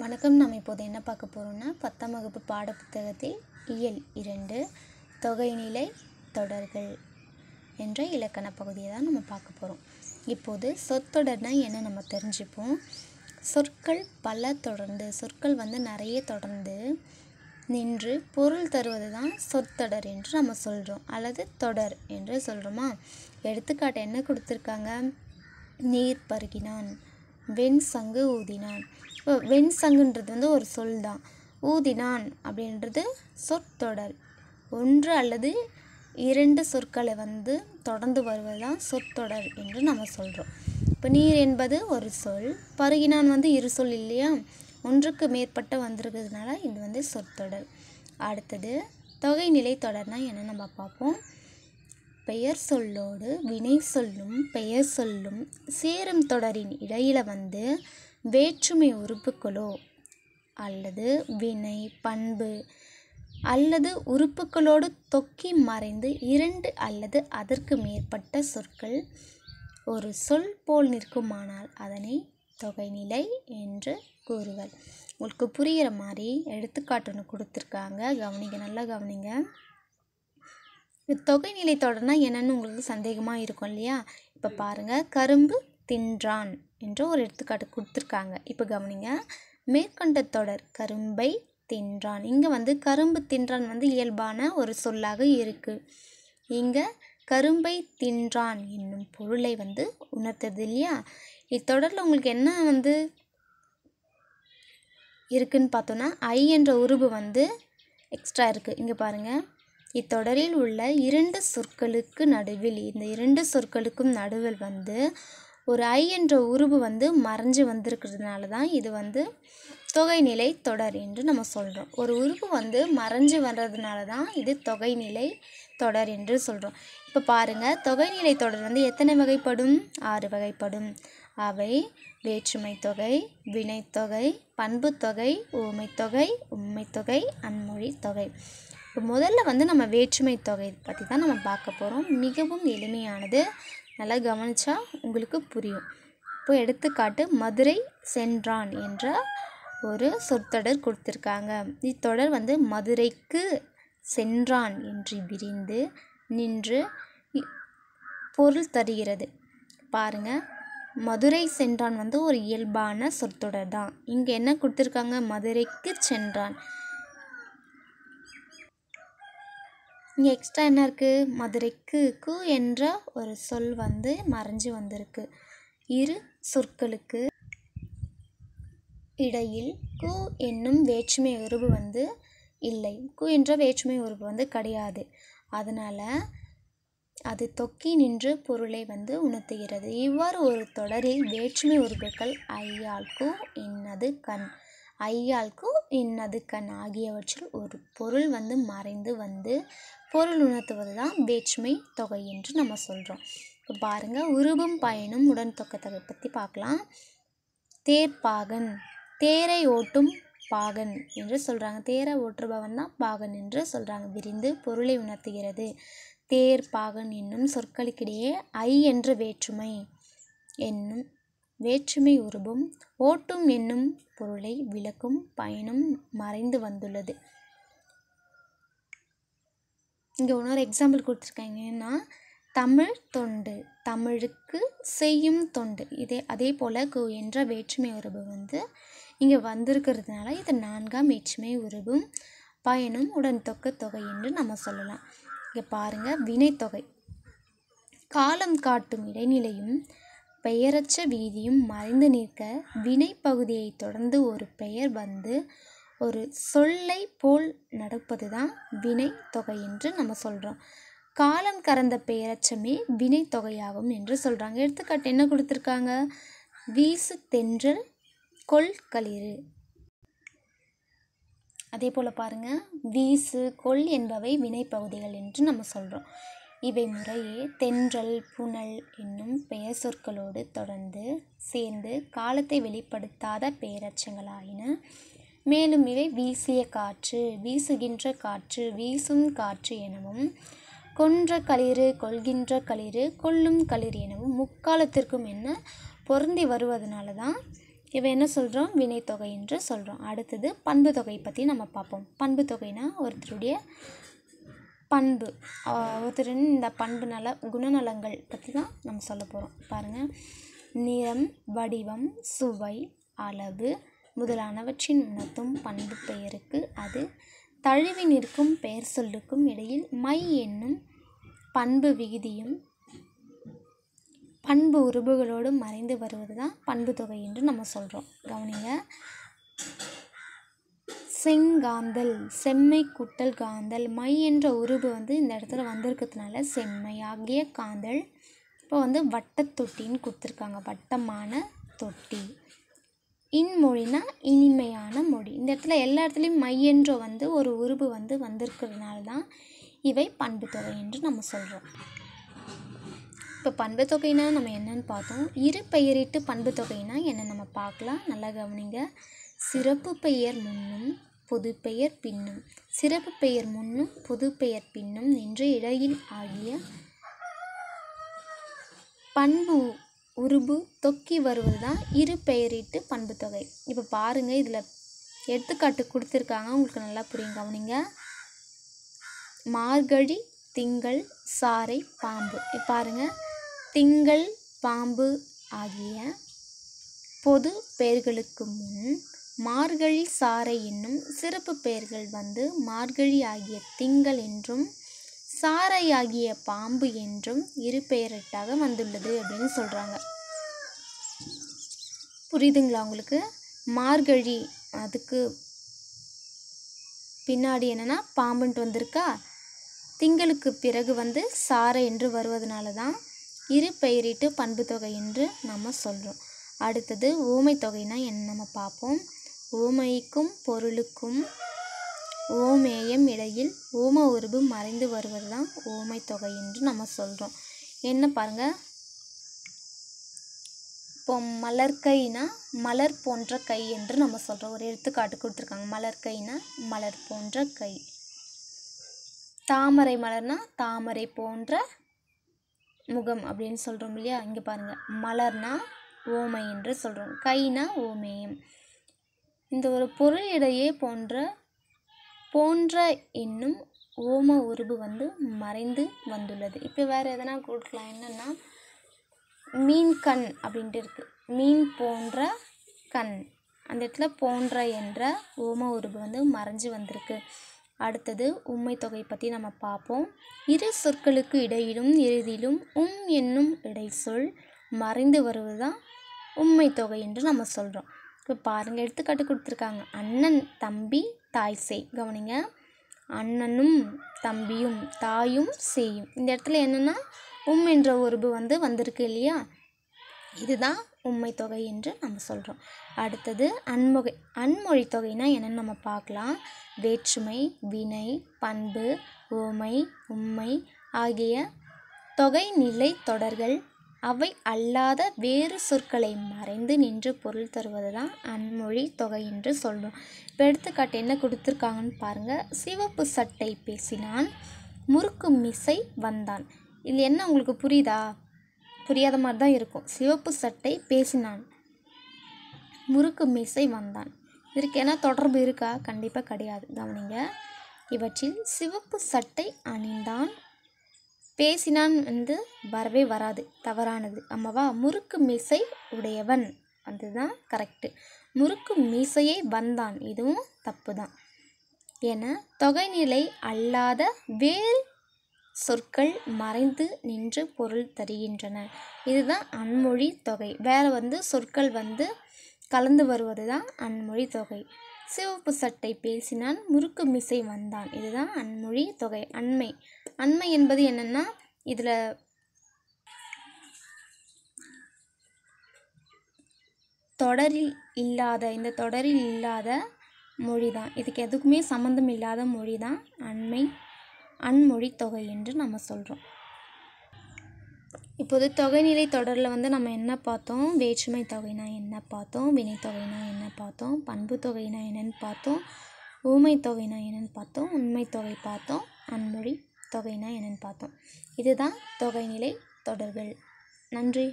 வணக்கம் நாம் இப்போது என்ன பார்க்க போகிறோம்னா பத்தாம் வகுப்பு பாடப்புத்தகத்தில் இயல் இரண்டு தொகைநிலை தொடர்கள் என்ற இலக்கண பகுதியை தான் நம்ம பார்க்க போகிறோம் இப்போது சொற்றொடர்னால் என்ன நம்ம தெரிஞ்சுப்போம் சொற்கள் பல தொடர்ந்து சொற்கள் வந்து நிறைய தொடர்ந்து நின்று பொருள் தருவது தான் சொத்தொடர் என்று நம்ம சொல்கிறோம் அல்லது தொடர் என்று சொல்கிறோமா எடுத்துக்காட்டு என்ன கொடுத்துருக்காங்க நீர் பருகினான் வெண் சங்கு ஊதினான் வெண் சங்குன்றது வந்து ஒரு சொல் தான் ஊதினான் அப்படின்றது சொற்தொடர் ஒன்று அல்லது இரண்டு சொற்களை வந்து தொடர்ந்து வருவது தான் சொற்தொடர் என்று நம்ம சொல்கிறோம் இப்போ நீர் என்பது ஒரு சொல் பருகினான் வந்து இரு சொல் இல்லையா ஒன்றுக்கு மேற்பட்ட வந்திருக்கிறதுனால இது வந்து சொற்தொடர் அடுத்தது தொகைநிலை தொடர்னா என்ன நம்ம பார்ப்போம் பெயர் சொல்லோடு வினை சொல்லும் பெயர் சொல்லும் சேரும் தொடரின் இடையில் வந்து வேற்றுமை உறுப்புகளோ அல்லது வினை பண்பு அல்லது உறுப்புகளோடு தொக்கி மறைந்து இரண்டு அல்லது அதற்கு மேற்பட்ட சொற்கள் ஒரு சொல் போல் நிற்குமானால் அதனை தொகைநிலை என்று கூறுவர் உங்களுக்கு புரிகிற மாதிரி எடுத்துக்காட்டு ஒன்று கொடுத்துருக்காங்க கவனிங்க நல்லா கவனிங்க தொகைநிலை தொடர்னா என்னென்னு உங்களுக்கு சந்தேகமாக இருக்கும் இல்லையா இப்போ பாருங்கள் கரும்பு தின்றான் என்றும் ஒரு எடுத்துக்காட்டு கொடுத்துருக்காங்க இப்போ கவனிங்க மேற்கண்ட தொடர் கரும்பை தின்றான் இங்கே வந்து கரும்பு தின்றான் வந்து இயல்பான ஒரு சொல்லாக இருக்குது இங்கே கரும்பை தின்றான் என்னும் பொருளை வந்து உணர்த்தது இல்லையா இத்தொடரில் உங்களுக்கு என்ன வந்து இருக்குன்னு பார்த்தோன்னா ஐ என்ற உருவு வந்து எக்ஸ்ட்ரா இருக்குது இங்கே பாருங்கள் இத்தொடரில் உள்ள இரண்டு சொற்களுக்கு நடுவில் இந்த இரண்டு சொற்களுக்கும் நடுவில் வந்து ஒரு ஐ என்ற உருவு வந்து மறைஞ்சு வந்திருக்கிறதுனால தான் இது வந்து தொகைநிலை தொடர் என்று நம்ம சொல்கிறோம் ஒரு உருவு வந்து மறைஞ்சு வர்றதுனால தான் இது தொகைநிலை தொடர் என்று சொல்கிறோம் இப்போ பாருங்கள் தொகைநிலை தொடர் வந்து எத்தனை வகைப்படும் ஆறு வகைப்படும் அவை வேற்றுமை தொகை வினைத்தொகை பண்புத்தொகை ஊமைத்தொகை உண்மைத்தொகை அன்மொழி தொகை இப்போ முதல்ல வந்து நம்ம வேற்றுமை தொகை பற்றி தான் நம்ம பார்க்க போகிறோம் மிகவும் எளிமையானது நல்லா கவனித்தா உங்களுக்கு புரியும் இப்போ எடுத்துக்காட்டு மதுரை சென்றான் என்ற ஒரு சொற்தொடர் கொடுத்துருக்காங்க இத்தொடர் வந்து மதுரைக்கு சென்றான் என்று விரிந்து நின்று பொருள் தருகிறது பாருங்கள் மதுரை சென்றான் வந்து ஒரு இயல்பான சொற்தொடர் தான் இங்கே என்ன கொடுத்துருக்காங்க மதுரைக்கு சென்றான் இங்கே எக்ஸ்ட்ரா என்ன இருக்குது மதுரைக்கு கு என்ற ஒரு சொல் வந்து மறைஞ்சு வந்திருக்கு இரு சொற்களுக்கு இடையில் கு என்னும் வேற்றுமை உருவு வந்து இல்லை கு என்ற வேற்றுமை உறுப்பு வந்து கிடையாது அதனால் அது தொக்கி நின்று பொருளை வந்து உணர்த்துகிறது இவ்வாறு ஒரு தொடரில் வேற்றுமை உறுப்புகள் ஐயாள் கு இன்னது கண் அது கண் ஆகியவற்றில் ஒரு பொருள் வந்து மறைந்து வந்து பொருள் உணர்த்துவது தான் வேற்றுமை தொகை என்று நம்ம சொல்கிறோம் இப்போ பாருங்கள் உருபும் பயனும் உடன் தொகை பற்றி பார்க்கலாம் தேர்ப்பாகன் தேரை ஓட்டும் பாகன் என்று சொல்கிறாங்க தேரை ஓட்டுபவன் தான் பாகன் என்று சொல்கிறாங்க விரிந்து பொருளை உணர்த்துகிறது தேர் பாகன் என்னும் சொற்களுக்கிடையே ஐ என்ற வேற்றுமை என்னும் வேற்றுமை உருபும் ஓட்டும் என்னும் பொருளை விளக்கும் பயனும் மறைந்து வந்துள்ளது இங்கே இன்னொரு எக்ஸாம்பிள் கொடுத்துருக்காங்கன்னா தமிழ் தொண்டு தமிழுக்கு செய்யும் தொண்டு இதே அதே போல் கு என்ற வேற்றுமை உறவு வந்து இங்கே வந்திருக்கிறதுனால இது நான்காம் வேற்றுமை உறவும் பயனும் உடன் தொக்க தொகை என்று நம்ம சொல்லலாம் இங்கே பாருங்கள் வினைத்தொகை காலம் காட்டும் இடைநிலையும் பெயரச்ச வீதியும் மறைந்து நிற்க வினைப்பகுதியை தொடர்ந்து ஒரு பெயர் வந்து ஒரு சொல்லை போல் நடப்பது தான் வினைத்தொகை என்று நம்ம சொல்கிறோம் காலம் கறந்த வினை வினைத்தொகையாகும் என்று சொல்கிறாங்க எடுத்துக்காட்டு என்ன கொடுத்துருக்காங்க வீசு தென்றல் கொள் களிர் அதே போல் பாருங்கள் வீசு கொள் என்பவை வினைப்பகுதிகள் என்று நம்ம சொல்கிறோம் இவை முறையே தென்றல் புனல் என்னும் பெயர் சொற்களோடு தொடர்ந்து சேர்ந்து காலத்தை வெளிப்படுத்தாத பேரச்சங்களாயின மேலும் இவை வீசிய காற்று வீசுகின்ற காற்று வீசும் காற்று எனவும் கொன்ற களிறு கொள்கின்ற களிறு கொல்லும் களிர் எனவும் முக்காலத்திற்கும் என்ன பொருந்தி வருவதனால தான் இவை என்ன சொல்கிறோம் வினைத்தொகை என்று சொல்கிறோம் அடுத்தது பண்பு தொகை பற்றி நம்ம பார்ப்போம் பண்பு தொகைனா ஒருத்தருடைய பண்பு ஒருத்தரின் இந்த பண்பு நல குணநலங்கள் பற்றி தான் நம்ம சொல்ல போகிறோம் பாருங்கள் நிறம் வடிவம் சுவை அளவு முதலானவற்றின் உணர்த்தும் பண்பு பெயருக்கு அது தழுவி நிற்கும் பெயர் சொல்லுக்கும் இடையில் மை என்னும் பண்பு விகுதியும் பண்பு உறுப்புகளோடு மறைந்து வருவது தான் பண்பு தொகை என்று நம்ம சொல்கிறோம் கவனிங்க செங்காந்தல் செம்மை குட்டல் காந்தல் மை என்ற உருவு வந்து இந்த இடத்துல வந்திருக்கிறதுனால செம்மை ஆகிய காந்தல் இப்போ வந்து வட்டத்தொட்டின்னு கொடுத்துருக்காங்க வட்டமான தொட்டி இன்மொழினா இனிமையான மொழி இந்த இடத்துல எல்லா இடத்துலையும் மை என்ற வந்து ஒரு உருவு வந்து வந்திருக்கிறதுனால தான் இவை பண்புத்தொகை என்று நம்ம சொல்கிறோம் இப்போ தொகைனா நம்ம என்னன்னு பார்த்தோம் இரு பெயரிட்டு தொகைனா என்ன நம்ம பார்க்கலாம் நல்லா கவனிங்க சிறப்பு பெயர் முன்னும் பொதுப்பெயர் பின்னும் சிறப்பு பெயர் முன்னும் பொதுப்பெயர் பின்னும் என்று இடையில் ஆகிய பண்பு உருபு தொக்கி வருவது தான் இரு பெயரிட்டு பண்பு தொகை இப்போ பாருங்கள் இதில் எடுத்துக்காட்டு கொடுத்துருக்காங்க உங்களுக்கு நல்லா புரியும் கவனிங்க மார்கழி திங்கள் சாறை பாம்பு பாருங்கள் திங்கள் பாம்பு ஆகிய பொது பெயர்களுக்கு முன் மார்கழி சாறை என்னும் சிறப்பு பெயர்கள் வந்து மார்கழி ஆகிய திங்கள் என்றும் சாறை ஆகிய பாம்பு என்றும் இரு பெயரட்டாக வந்துள்ளது அப்படின்னு சொல்கிறாங்க புரியுதுங்களா உங்களுக்கு மார்கழி அதுக்கு பின்னாடி என்னென்னா பாம்புன்ட்டு வந்திருக்கா திங்களுக்கு பிறகு வந்து சாறை என்று வருவதனால தான் இரு பெயரிட்டு பண்பு தொகை என்று நம்ம சொல்கிறோம் அடுத்தது ஊமை தொகைனா என்ன நம்ம பார்ப்போம் ஓமைக்கும் பொருளுக்கும் ஓமேயம் இடையில் ஓம உருபு மறைந்து வருவது தான் ஓமை தொகை என்று நம்ம சொல்கிறோம் என்ன பாருங்கள் இப்போ மலர்கைனா மலர் போன்ற கை என்று நம்ம சொல்கிறோம் ஒரு எடுத்துக்காட்டு கொடுத்துருக்காங்க மலர்கைனா மலர் போன்ற கை தாமரை மலர்னா தாமரை போன்ற முகம் அப்படின்னு சொல்கிறோம் இல்லையா இங்கே பாருங்கள் மலர்னா ஓமை என்று சொல்கிறோம் கைனா ஓமேயம் இந்த ஒரு பொருள் இடையே போன்ற போன்ற என்னும் ஓம உருபு வந்து மறைந்து வந்துள்ளது இப்போ வேறு எதனா கொடுக்கலாம் என்னென்னா மீன் கண் அப்படின்ட்டு இருக்குது மீன் போன்ற கண் அந்த இடத்துல போன்ற என்ற ஓம உருபு வந்து மறைஞ்சு வந்திருக்கு அடுத்தது உண்மை தொகை பற்றி நம்ம பார்ப்போம் இரு சொற்களுக்கு இடையிலும் இறுதியிலும் உம் என்னும் இடை சொல் மறைந்து வருவது தான் உண்மை தொகை என்று நம்ம சொல்கிறோம் இப்போ பாருங்கள் எடுத்துக்காட்டு கொடுத்துருக்காங்க அண்ணன் தம்பி தாய் செய் கவனிங்க அண்ணனும் தம்பியும் தாயும் செய்யும் இந்த இடத்துல என்னென்னா உம் என்ற உருபு வந்து வந்திருக்கு இல்லையா இதுதான் உண்மை தொகை என்று நம்ம சொல்கிறோம் அடுத்தது அன்மொகை அன்மொழி தொகைனா என்னென்னு நம்ம பார்க்கலாம் வேற்றுமை வினை பண்பு உமை உண்மை ஆகிய தொகை நிலை தொடர்கள் அவை அல்லாத வேறு சொற்களை மறைந்து நின்று பொருள் தருவது தான் அன்மொழி தொகை என்று சொல்லும் இப்போ எடுத்துக்காட்டு என்ன கொடுத்துருக்காங்கன்னு பாருங்கள் சிவப்பு சட்டை பேசினான் முறுக்கு மிசை வந்தான் இது என்ன உங்களுக்கு புரியுதா புரியாத மாதிரி தான் இருக்கும் சிவப்பு சட்டை பேசினான் முறுக்கு மிசை வந்தான் இதற்கு என்ன தொடர்பு இருக்கா கண்டிப்பாக கிடையாது கவனிங்க இவற்றில் சிவப்பு சட்டை அணிந்தான் பேசினான் வந்து வரவே வராது தவறானது அம்மாவா முறுக்கு மீசை உடையவன் அதுதான் கரெக்டு முறுக்கு மீசையை வந்தான் இதுவும் தப்பு தான் என தொகைநிலை அல்லாத வேறு சொற்கள் மறைந்து நின்று பொருள் தருகின்றன இதுதான் அன்மொழி தொகை வேறு வந்து சொற்கள் வந்து கலந்து வருவது தான் அன்மொழி தொகை சிவப்பு சட்டை பேசினான் முறுக்கு மிசை வந்தான் இதுதான் அன்மொழி தொகை அண்மை அண்மை என்பது என்னென்னா இதில் தொடரில் இல்லாத இந்த தொடரில் இல்லாத மொழி தான் இதுக்கு எதுக்குமே சம்மந்தம் இல்லாத மொழி தான் அண்மை அன்மொழி தொகை என்று நம்ம சொல்கிறோம் இப்போது தொகைநிலை தொடரில் வந்து நம்ம என்ன பார்த்தோம் வேற்றுமை தொகைனா என்ன பார்த்தோம் வினைத்தொகைனா என்ன பார்த்தோம் பண்பு தொகைனா என்னென்னு பார்த்தோம் ஊமை தொகைனா என்னென்னு பார்த்தோம் உண்மை தொகை பார்த்தோம் அன்மொழி தொகைனா என்னென்னு பார்த்தோம் இதுதான் தொகைநிலை தொடர்கள் நன்றி